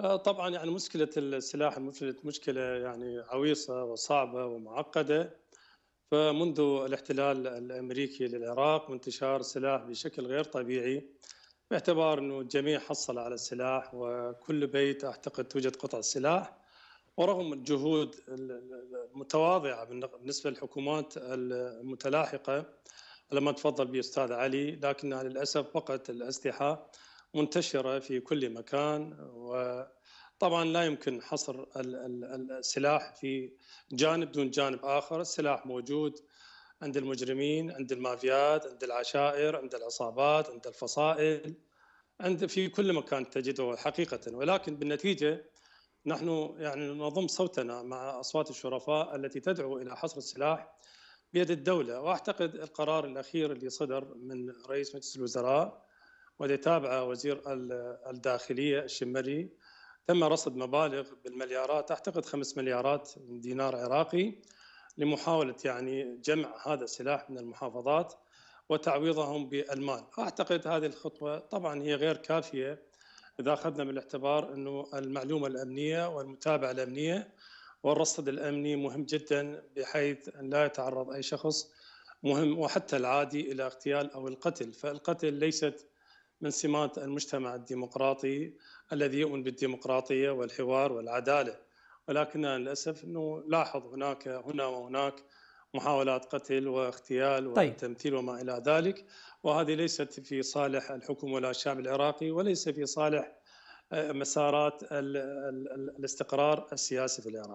آه، طبعا يعني مشكله السلاح المفلت مشكله يعني عويصه وصعبه ومعقده فمنذ الاحتلال الامريكي للعراق وانتشار السلاح بشكل غير طبيعي باعتبار انه الجميع حصل على السلاح وكل بيت اعتقد توجد قطع سلاح ورغم الجهود المتواضعه بالنسبه للحكومات المتلاحقه لما تفضل به استاذ علي لكنها للاسف فقط الاسلحه منتشره في كل مكان وطبعا لا يمكن حصر السلاح في جانب دون جانب اخر، السلاح موجود عند المجرمين، عند المافيات، عند العشائر، عند العصابات، عند الفصائل عند في كل مكان تجده حقيقه ولكن بالنتيجه نحن يعني نضم صوتنا مع اصوات الشرفاء التي تدعو الى حصر السلاح بيد الدوله واعتقد القرار الاخير اللي صدر من رئيس مجلس الوزراء واللي تابع وزير الداخليه الشمري تم رصد مبالغ بالمليارات اعتقد خمس مليارات دينار عراقي لمحاوله يعني جمع هذا السلاح من المحافظات وتعويضهم بالمال، اعتقد هذه الخطوه طبعا هي غير كافيه اذا اخذنا بالاعتبار انه المعلومه الامنيه والمتابعه الامنيه والرصد الامني مهم جدا بحيث ان لا يتعرض اي شخص مهم وحتى العادي الى اغتيال او القتل، فالقتل ليست من سمات المجتمع الديمقراطي الذي يؤمن بالديمقراطيه والحوار والعداله ولكننا للاسف انه لاحظ هناك هنا وهناك محاولات قتل واغتيال طيب. وتمثيل وما الى ذلك وهذه ليست في صالح الحكم ولا الشعب العراقي وليس في صالح آه، مسارات الاستقرار السياسي في العراق